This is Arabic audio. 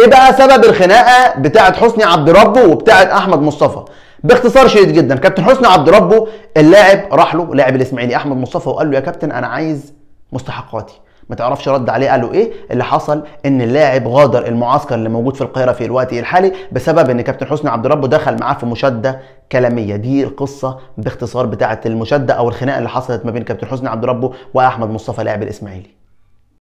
ايه بقى سبب الخناقه بتاعه حسني عبد ربه وبتاعه احمد مصطفى باختصار شديد جدا كابتن حسني عبد ربه اللاعب راح له لاعب الاسماعيلي احمد مصطفى وقال له يا كابتن انا عايز مستحقاتي ما تعرفش رد عليه قالوا ايه اللي حصل ان اللاعب غادر المعسكر اللي موجود في القاهره في الوقت الحالي بسبب ان كابتن حسني عبد ربه دخل معاه في مشاده كلاميه دي القصه باختصار بتاعه المشاده او الخناقه اللي حصلت ما بين كابتن حسني عبد ربه واحمد مصطفى لاعب الاسماعيلي